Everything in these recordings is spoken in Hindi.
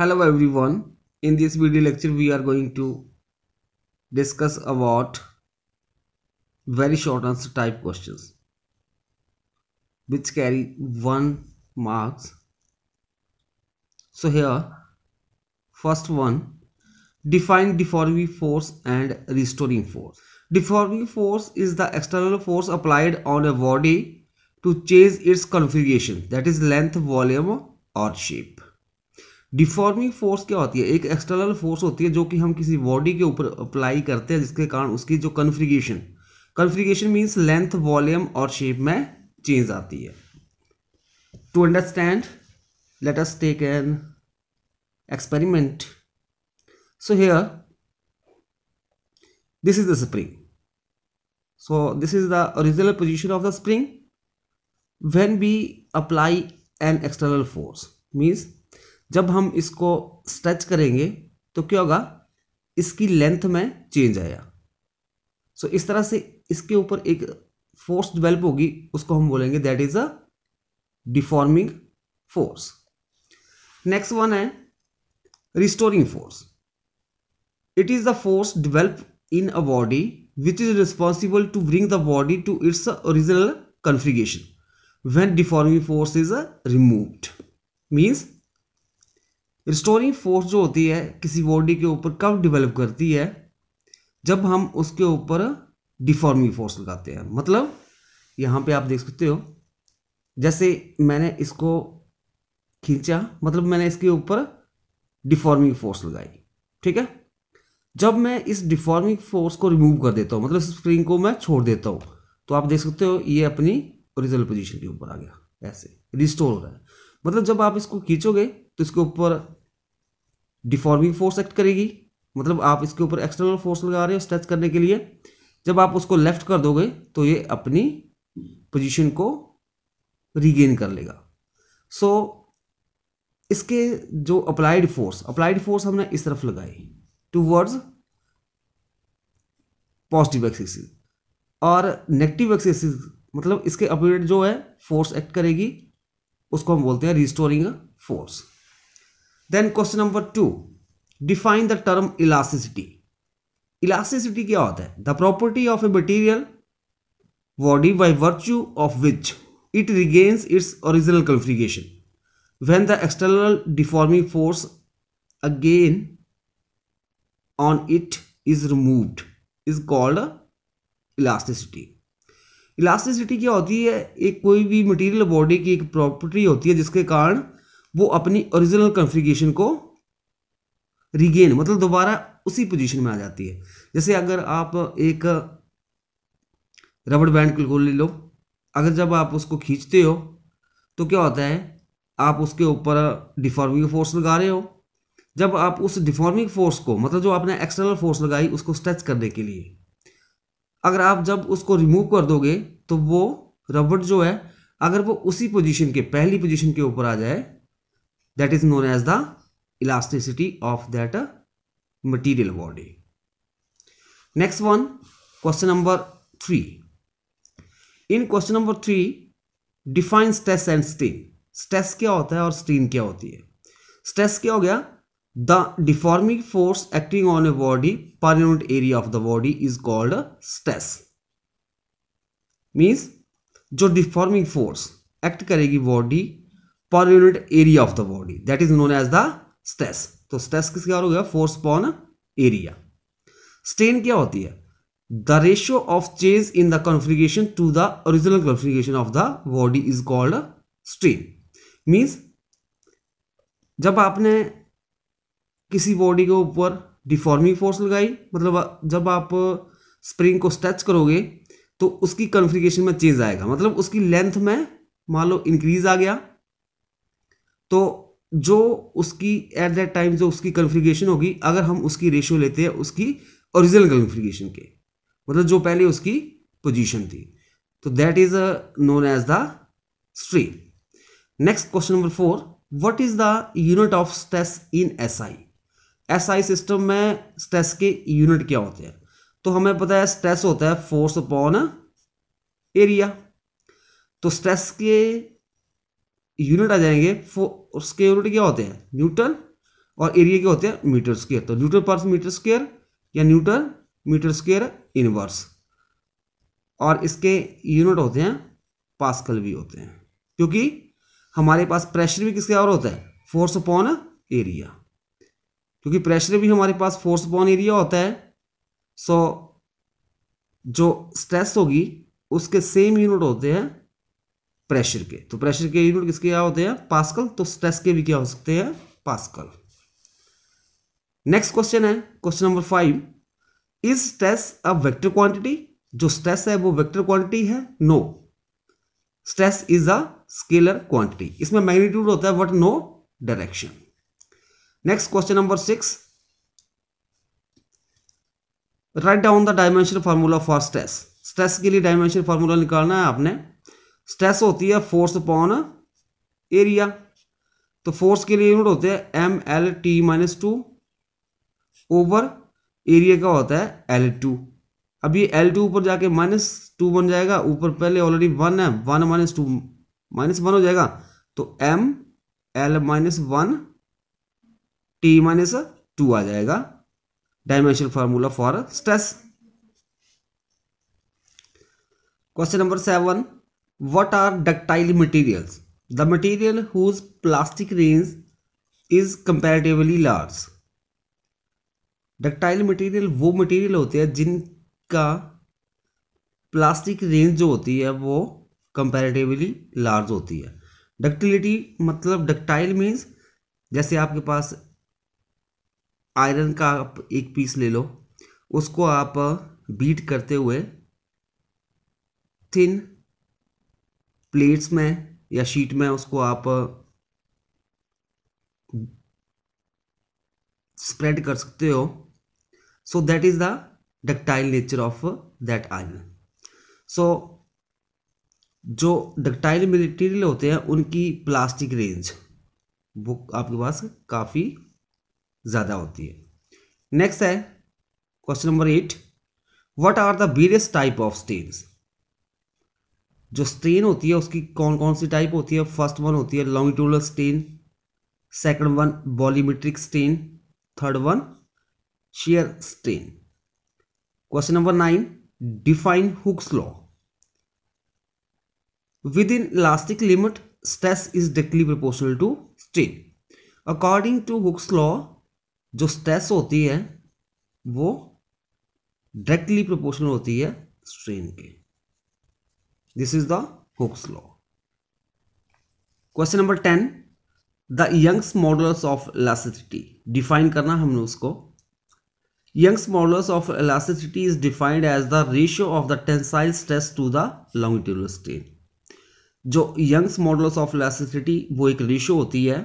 hello everyone in this video lecture we are going to discuss about very short answer type questions which carry one marks so here first one define deforming force and restoring force deforming force is the external force applied on a body to change its configuration that is length volume or shape deforming force क्या होती है एक एक्सटर्नल फोर्स होती है जो कि हम किसी बॉडी के ऊपर अप्लाई करते हैं जिसके कारण उसकी जो configuration configuration means length volume और शेप में चेंज आती है to understand let us take an experiment so here this is the spring so this is the original position of the spring when we apply an external force means जब हम इसको स्ट्रेच करेंगे तो क्या होगा इसकी लेंथ में चेंज आया सो so, इस तरह से इसके ऊपर एक फोर्स डिवेल्प होगी उसको हम बोलेंगे that is a deforming force next one है restoring force it is the force develop in a body which is responsible to bring the body to its original configuration deforming force is a removed means restoring force जो होती है किसी बॉडी के ऊपर कब डेवलप करती है जब हम उसके ऊपर डिफॉर्मिंग फोर्स लगाते हैं मतलब यहाँ पे आप देख सकते हो जैसे मैंने इसको खींचा मतलब मैंने इसके ऊपर डिफॉर्मिंग फोर्स लगाई ठीक है जब मैं इस डिफॉर्मिंग फोर्स को रिमूव कर देता हूँ मतलब स्प्रिंग को मैं छोड़ देता हूँ तो आप देख सकते हो ये अपनी ओरिजिनल पोजीशन के ऊपर आ गया ऐसे रिस्टोर हो रहा है मतलब जब आप इसको खींचोगे तो इसके ऊपर डिफॉर्मिंग फोर्स एक्ट करेगी मतलब आप इसके ऊपर एक्सटर्नल फोर्स लगा रहे हो स्ट्रेच करने के लिए जब आप उसको लेफ्ट कर दोगे तो ये अपनी पोजीशन को रिगेन कर लेगा सो so, इसके जो अप्लाइड फोर्स अप्लाइड फोर्स हमने इस तरफ लगाई टू वर्ड्स पॉजिटिव एक्सेसिस और नेगेटिव एक्सेसिस मतलब इसके अपोजिट जो है फोर्स एक्ट करेगी उसको हम बोलते हैं restoring force then question number two define the term elasticity elasticity क्या होता है the property of a material body by virtue of which it regains its original configuration when the external deforming force again on it is removed is called elasticity elasticity क्या होती है एक कोई भी मटेरियल बॉडी की एक प्रॉपर्टी होती है जिसके कारण वो अपनी ओरिजिनल कॉन्फ़िगरेशन को रिगेन मतलब दोबारा उसी पोजीशन में आ जाती है जैसे अगर आप एक रबड़ बैंड को ले लो अगर जब आप उसको खींचते हो तो क्या होता है आप उसके ऊपर डिफॉर्मिंग फोर्स लगा रहे हो जब आप उस डिफॉर्मिंग फोर्स को मतलब जो आपने एक्सटर्नल फोर्स लगाई उसको स्ट्रेच करने के लिए अगर आप जब उसको रिमूव कर दोगे तो वो रबड़ जो है अगर वो उसी पोजीशन के पहली पोजीशन के ऊपर आ जाए that is known as the elasticity of that material body next one question number three in question number three define stress and strain stress क्या होता है और स्टीन क्या होती है स्ट्रेस क्या हो गया the deforming force acting on a body per area of the body is called stress stress. Means जो डिफॉर्मिंग फोर्स एक्ट करेगी बॉडी पर unit area of the body that is known as the stress तो स्ट्रेस और हो गया फोर्स पॉन एरिया स्ट्रेन क्या होती है the ratio of change in the configuration to the original configuration of the body is called strain means जब आपने किसी बॉडी के ऊपर डिफॉर्मिंग फोर्स लगाई मतलब जब आप स्प्रिंग को स्ट्रेच करोगे तो उसकी कन्फ्रिकेशन में चेंज आएगा मतलब उसकी लेंथ में मान लो इंक्रीज आ गया तो जो उसकी एट दैट टाइम जो उसकी कन्फ्रिकेशन होगी अगर हम उसकी रेशियो लेते हैं उसकी ओरिजिनल कन्फ्रिकेशन के मतलब जो पहले उसकी पोजीशन थी तो that is known as the strain next question number four is the unit of stress in S I SI system में स्ट्रेस के यूनिट क्या होते हैं तो हमें पता है स्ट्रेस होता है फोर्स अपॉन एरिया तो स्ट्रेस के यूनिट आ जाएंगे फोर्स के यूनिट क्या होते हैं न्यूटन और एरिया क्या होते हैं मीटर स्केयर तो न्यूटन पर मीटर स्केयर या न्यूटन मीटर स्केयर इनवर्स और इसके यूनिट होते हैं पास्कल भी होते हैं क्योंकि हमारे पास प्रेशर भी किसके और होता है फोर्स अपॉन एरिया क्योंकि प्रेशर भी हमारे पास फोर्स बॉन एरिया होता है सो जो स्ट्रेस होगी उसके सेम यूनिट होते हैं प्रेशर के तो प्रेशर के यूनिट किसके क्या होते हैं पास्कल तो स्ट्रेस के भी क्या हो सकते हैं पास्कल नेक्स्ट क्वेश्चन है question number five is stress a vector quantity जो स्ट्रेस है वो वेक्टर क्वांटिटी है no stress is a scalar quantity इसमें मैग्नीट्यूड होता है but no direction next question number six write down the dimension formula for stress stress के लिए डायमेंशन फार्मूला निकालना है आपने स्ट्रेस होती है फोर्स अपॉन एरिया तो फोर्स के लिए यूनिट होते हैं M L T minus two over area का होता है एल टू अब ये एल टू ऊपर जाके माइनस टू बन जाएगा ऊपर पहले ऑलरेडी वन है one minus two minus one हो जाएगा तो M L minus one T minus two आ जाएगा dimension formula for stress question number seven what are ductile material the material whose plastic range is comparatively large ductile material वो मटेरियल होते हैं जिनका प्लास्टिक रेंज जो होती है वो कंपेरेटिवली लार्ज होती है डक्टिलिटी मतलब डक्टाइल मीन्स जैसे आपके पास आयरन का आप एक पीस ले लो उसको आप बीट करते हुए थिन प्लेट्स में या शीट में उसको आप स्प्रेड कर सकते हो so that is the ductile nature of that iron so जो डक्टाइल मटेरियल होते हैं उनकी प्लास्टिक रेंज वो आपके पास काफ़ी ज़्यादा होती है नेक्स्ट है question number eight what are the various type of strains जो स्टेन होती है उसकी कौन कौन सी टाइप होती है फर्स्ट वन होती है longitudinal strain second one volumetric strain third one shear strain question number nine define Hooke's law in elastic limit stress is directly proportional to strain according to Hooke's law जो स्ट्रेस होती है वो डायरेक्टली प्रोपोर्शनल होती है स्ट्रेन के this is the Hooke's law question number ten the Young's modulus of elasticity define करना हमने उसको Young's modulus of elasticity is defined as the ratio of the tensile stress to the longitudinal strain जो यंग्स मॉडल्स ऑफ इलास्टिसिटी वो एक रेशियो होती है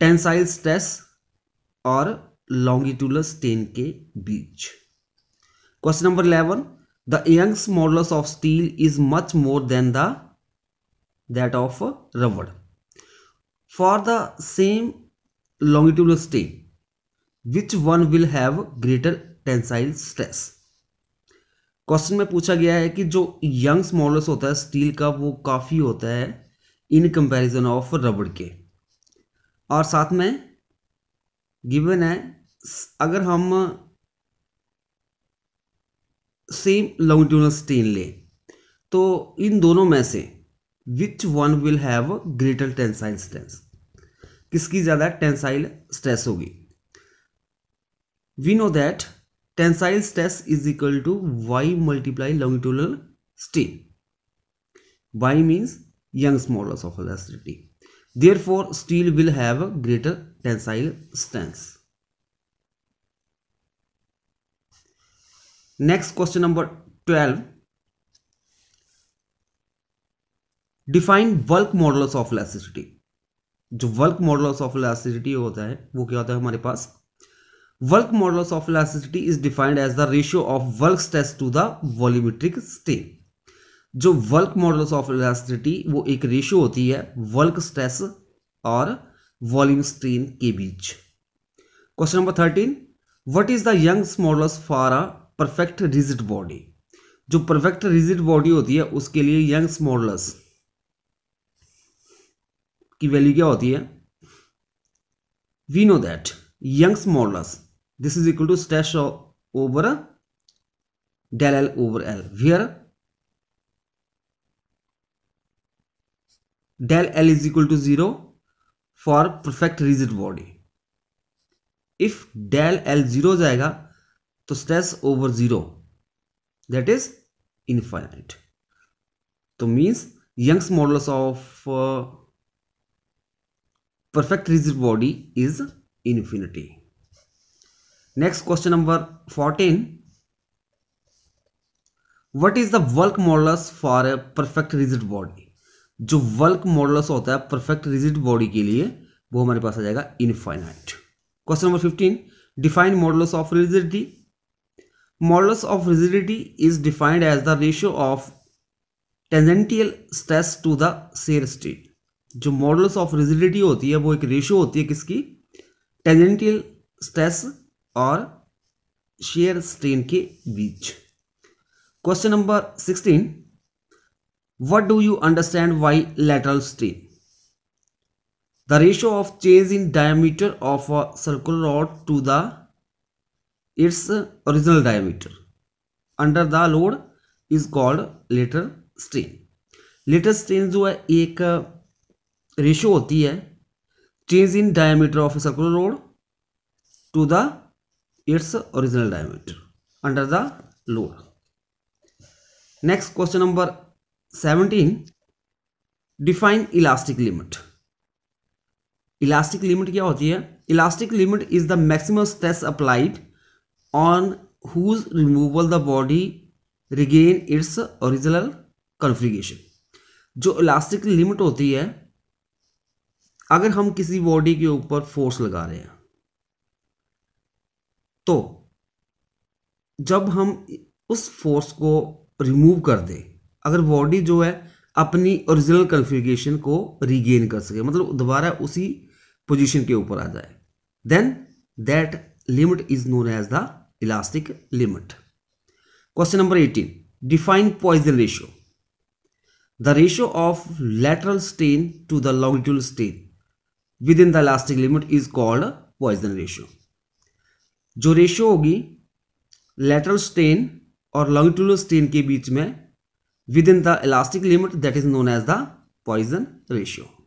टेंसाइल स्ट्रेस और लॉन्गिट्यूडल स्टेन के बीच question number eleven the Young's modulus of steel is much more than the that of rubber for the same longitudinal strain which one will have greater tensile stress question में पूछा गया है कि जो यंग्स मॉडल्स होता है स्टील का वो काफ़ी होता है इन कंपैरिजन ऑफ रबड़ के और साथ में गिवन है अगर हम सेम लॉन्गिट्यूडनल स्ट्रेन लें तो इन दोनों में से which one will have greater tensile stress किसकी ज़्यादा टेंसाइल स्ट्रेस होगी we know that tensile stress is equal to Y multiply longitudinal strain Y means Young's modulus of elasticity therefore steel will have greater tensile strength next question number 12 define bulk modulus of elasticity जो वर्क मॉडल्स ऑफ इलास्टिसिटी होता है वो क्या होता है हमारे पास bulk modulus of elasticity is defined as the ratio of bulk stress to the volumetric strain जो वर्क मॉडल्स ऑफ इलास्टिसिटी वो एक रेशियो होती है वर्क स्ट्रेस और वॉल्यूम स्ट्रेन के बीच question number thirteen what is the Young's modulus for a perfect rigid body जो परफेक्ट रिजिड बॉडी होती है उसके लिए यंग्स मॉडल्स की वैल्यू क्या होती है we know that Young's modulus this is equal to stress over del L over L where del L is equal to zero for perfect rigid body if del L zero जाएगा तो stress over zero that is infinite तो means Young's modulus of perfect rigid body is infinity next question number fourteen what is the bulk modulus for a perfect rigid body जो वर्क मॉडल्स होता है परफेक्ट रिजिड बॉडी के लिए वो हमारे पास आ जाएगा infinite question number fifteen define modulus of rigidity modulus of rigidity is defined as the ratio of tangential stress to the shear strain जो मॉडल्स ऑफ रिजिडिटी होती है वो एक रेशियो होती है किसकी टेंजेंटियल स्ट्रेस और शेयर स्ट्रेन के बीच question number sixteen what do you understand Why lateral strain? The ratio of change in diameter of a circular rod to the its original diameter under the load is called lateral strain. Lateral strain is है एक uh, ratio होती है change in diameter of a circular rod to the its original diameter under the load. Next question number seventeen define elastic limit elastic limit क्या होती है elastic limit is the maximum stress applied on whose removal the body regain its original configuration जो इलास्टिक लिमिट होती है अगर हम किसी बॉडी के ऊपर फोर्स लगा रहे हैं तो जब हम उस फोर्स को रिमूव कर दें अगर बॉडी जो है अपनी ओरिजिनल कन्फिग्रेशन को रिगेन कर सके मतलब दोबारा उसी पोजीशन के ऊपर आ जाए then that limit is known as the elastic limit question number eighteen define Poisson ratio the ratio of lateral strain to the the strain within the elastic limit is called Poisson ratio जो रेशियो होगी लेटरल स्टेन और longitudinal स्टेन के बीच में within the elastic limit that is known as the Poisson ratio.